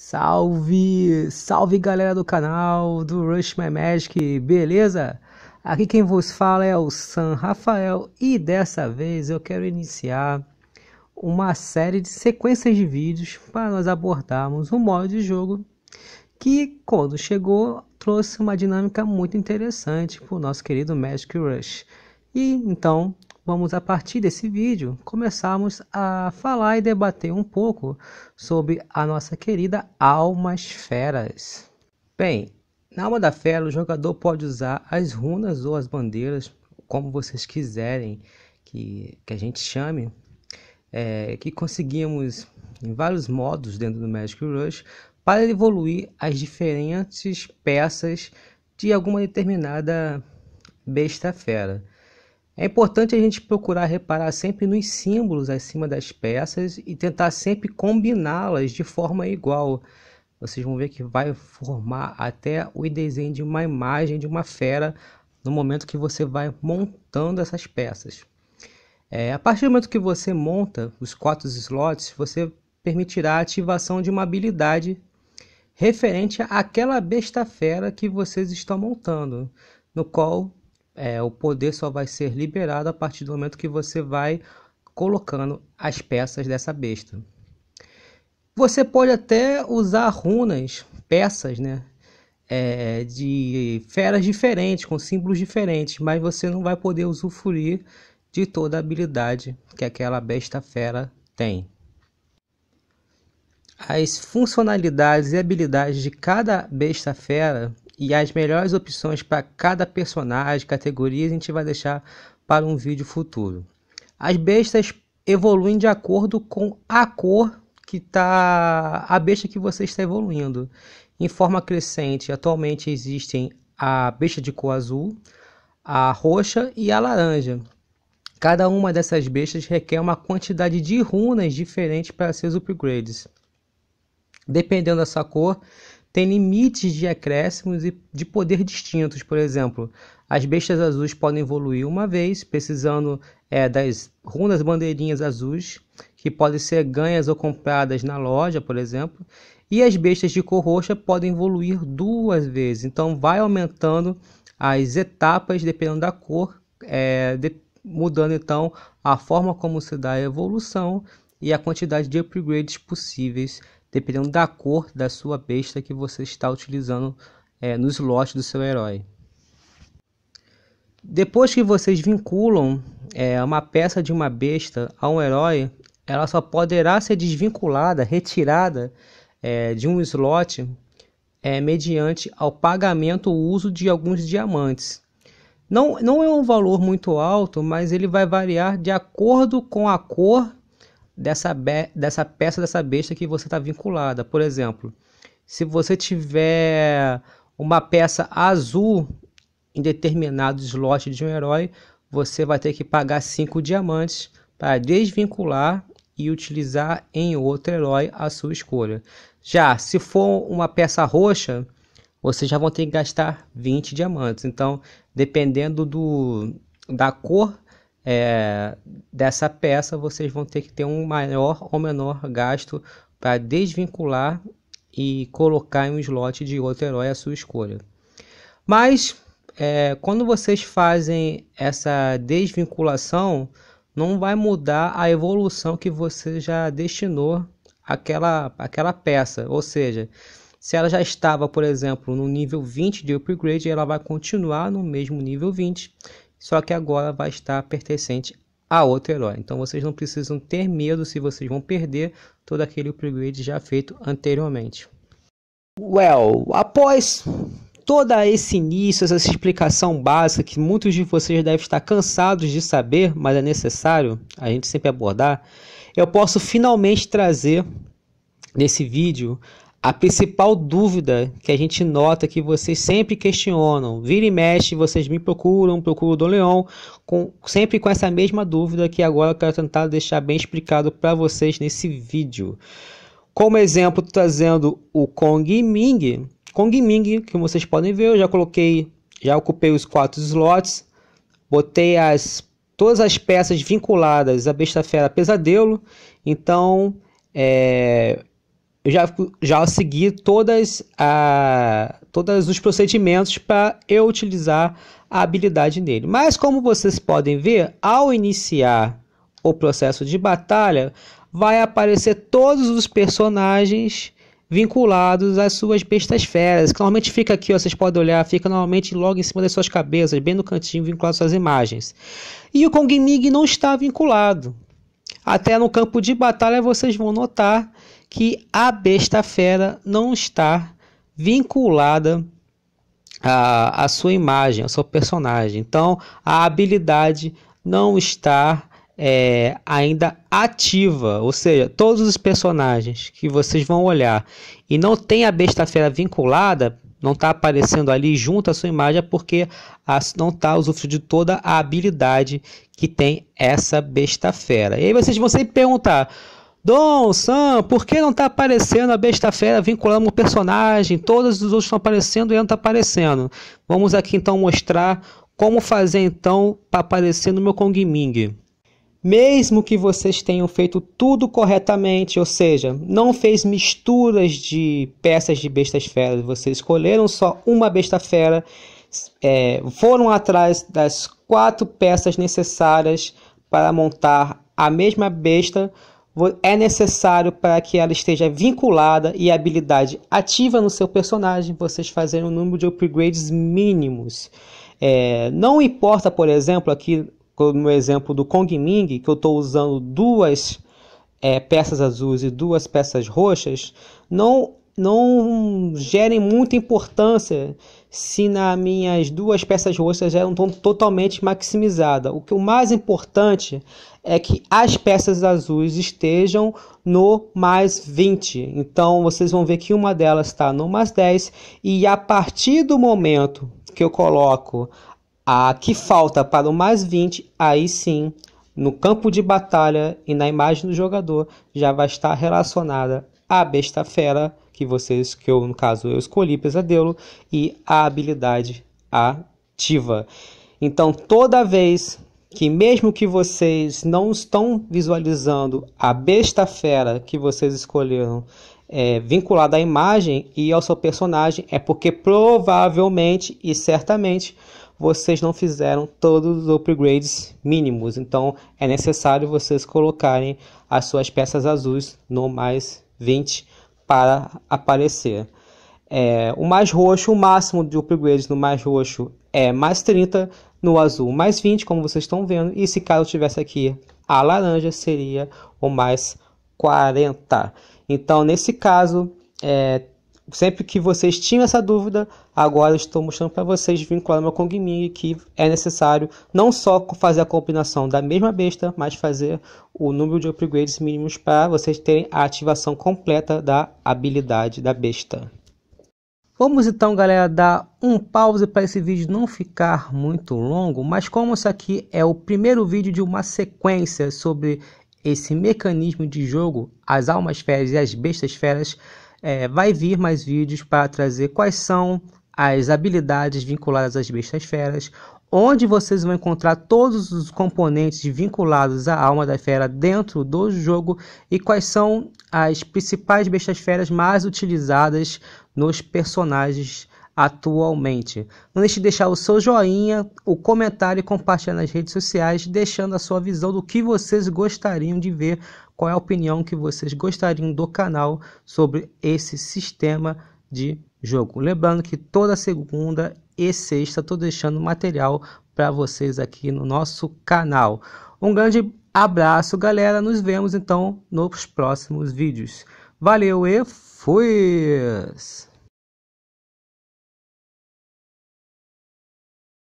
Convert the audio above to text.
Salve, salve galera do canal do Rush My Magic, beleza? Aqui quem vos fala é o San Rafael e dessa vez eu quero iniciar uma série de sequências de vídeos para nós abordarmos um modo de jogo que quando chegou trouxe uma dinâmica muito interessante para o nosso querido Magic Rush. E então vamos a partir desse vídeo começarmos a falar e debater um pouco sobre a nossa querida Almas Feras. Bem, na Alma da Fera o jogador pode usar as runas ou as bandeiras, como vocês quiserem que, que a gente chame, é, que conseguimos em vários modos dentro do Magic Rush para evoluir as diferentes peças de alguma determinada besta fera. É importante a gente procurar reparar sempre nos símbolos acima das peças e tentar sempre combiná-las de forma igual. Vocês vão ver que vai formar até o desenho de uma imagem de uma fera no momento que você vai montando essas peças. É, a partir do momento que você monta os quatro slots, você permitirá a ativação de uma habilidade referente àquela besta fera que vocês estão montando, no qual é, o poder só vai ser liberado a partir do momento que você vai colocando as peças dessa besta. Você pode até usar runas, peças, né? É, de feras diferentes, com símbolos diferentes, mas você não vai poder usufruir de toda a habilidade que aquela besta fera tem. As funcionalidades e habilidades de cada besta fera e as melhores opções para cada personagem, categorias, a gente vai deixar para um vídeo futuro. As bestas evoluem de acordo com a cor que está a besta que você está evoluindo. Em forma crescente, atualmente existem a besta de cor azul, a roxa e a laranja. Cada uma dessas bestas requer uma quantidade de runas diferente para seus upgrades. Dependendo da sua cor, tem limites de acréscimos e de poder distintos. Por exemplo, as bestas azuis podem evoluir uma vez, precisando é, das runas bandeirinhas azuis, que podem ser ganhas ou compradas na loja, por exemplo. E as bestas de cor roxa podem evoluir duas vezes. Então, vai aumentando as etapas dependendo da cor, é, de, mudando então a forma como se dá a evolução e a quantidade de upgrades possíveis dependendo da cor da sua besta que você está utilizando é, no slot do seu herói. Depois que vocês vinculam é, uma peça de uma besta a um herói, ela só poderá ser desvinculada, retirada é, de um slot é, mediante ao pagamento ou uso de alguns diamantes. Não, não é um valor muito alto, mas ele vai variar de acordo com a cor dessa, be dessa peça, dessa besta que você está vinculada. Por exemplo, se você tiver uma peça azul em determinado slot de um herói, você vai ter que pagar 5 diamantes para desvincular e utilizar em outro herói a sua escolha. Já se for uma peça roxa, vocês já vão ter que gastar 20 diamantes. Então, dependendo do, da cor é, dessa peça, vocês vão ter que ter um maior ou menor gasto para desvincular e colocar em um slot de outro herói a sua escolha. Mas é, quando vocês fazem essa desvinculação, não vai mudar a evolução que você já destinou àquela, àquela peça. Ou seja, se ela já estava, por exemplo, no nível 20 de upgrade, ela vai continuar no mesmo nível 20 só que agora vai estar pertencente a outro herói. Então vocês não precisam ter medo se vocês vão perder todo aquele upgrade já feito anteriormente. Well, após todo esse início, essa explicação básica que muitos de vocês devem estar cansados de saber, mas é necessário a gente sempre abordar, eu posso finalmente trazer nesse vídeo a principal dúvida que a gente nota que vocês sempre questionam, vira e mexe, vocês me procuram, procuram o Dom com, sempre com essa mesma dúvida que agora eu quero tentar deixar bem explicado para vocês nesse vídeo. Como exemplo, trazendo o Kong Ming. Kong Ming, que vocês podem ver, eu já coloquei, já ocupei os quatro slots, botei as todas as peças vinculadas à Besta Fera Pesadelo, então é, eu já, já segui todas a, todos os procedimentos para eu utilizar a habilidade nele. Mas como vocês podem ver, ao iniciar o processo de batalha, vai aparecer todos os personagens vinculados às suas bestas feras, que normalmente fica aqui, ó, vocês podem olhar, fica normalmente logo em cima das suas cabeças, bem no cantinho, vinculado às suas imagens. E o Kong Ming não está vinculado. Até no campo de batalha vocês vão notar que a besta fera não está vinculada à, à sua imagem, ao seu personagem. Então, a habilidade não está é, ainda ativa, ou seja, todos os personagens que vocês vão olhar e não tem a besta fera vinculada, não está aparecendo ali junto à sua imagem, é porque a, não está usufruindo de toda a habilidade que tem essa besta fera. E aí vocês vão sempre perguntar, Dom, Sam, por que não tá aparecendo a besta fera vinculando o personagem? Todos os outros estão aparecendo e não tá aparecendo. Vamos aqui então mostrar como fazer então para aparecer no meu Kong Ming. Mesmo que vocês tenham feito tudo corretamente, ou seja, não fez misturas de peças de bestas feras, vocês escolheram só uma besta fera, é, foram atrás das quatro peças necessárias para montar a mesma besta, é necessário para que ela esteja vinculada e habilidade ativa no seu personagem, vocês fazerem um número de upgrades mínimos. É, não importa, por exemplo, aqui no exemplo do Kong Ming, que eu estou usando duas é, peças azuis e duas peças roxas, não não gerem muita importância se nas minhas duas peças rostas eram totalmente maximizadas. O que o mais importante é que as peças azuis estejam no mais 20. Então vocês vão ver que uma delas está no mais 10 e a partir do momento que eu coloco a que falta para o mais 20, aí sim, no campo de batalha e na imagem do jogador já vai estar relacionada à besta fera que vocês, que eu, no caso, eu escolhi pesadelo, e a habilidade ativa. Então, toda vez que mesmo que vocês não estão visualizando a besta fera que vocês escolheram é, vinculada à imagem e ao seu personagem, é porque provavelmente e certamente vocês não fizeram todos os upgrades mínimos. Então é necessário vocês colocarem as suas peças azuis no mais 20 para aparecer. É, o mais roxo, o máximo de upgrade no mais roxo é mais 30, no azul mais 20, como vocês estão vendo, e se caso tivesse aqui a laranja, seria o mais 40. Então, nesse caso, é, sempre que vocês tinham essa dúvida, agora estou mostrando para vocês vincular uma Kong Ming que é necessário não só fazer a combinação da mesma besta, mas fazer o número de upgrades mínimos para vocês terem a ativação completa da habilidade da besta. Vamos então, galera, dar um pause para esse vídeo não ficar muito longo, mas como isso aqui é o primeiro vídeo de uma sequência sobre esse mecanismo de jogo, as almas feras e as bestas feras, é, vai vir mais vídeos para trazer quais são as habilidades vinculadas às bestas feras, onde vocês vão encontrar todos os componentes vinculados à alma da fera dentro do jogo e quais são as principais bestas feras mais utilizadas nos personagens atualmente. Não deixe de deixar o seu joinha, o comentário e compartilhar nas redes sociais, deixando a sua visão do que vocês gostariam de ver qual é a opinião que vocês gostariam do canal sobre esse sistema de jogo. Lembrando que toda segunda e sexta estou deixando material para vocês aqui no nosso canal. Um grande abraço, galera. Nos vemos então nos próximos vídeos. Valeu e fui!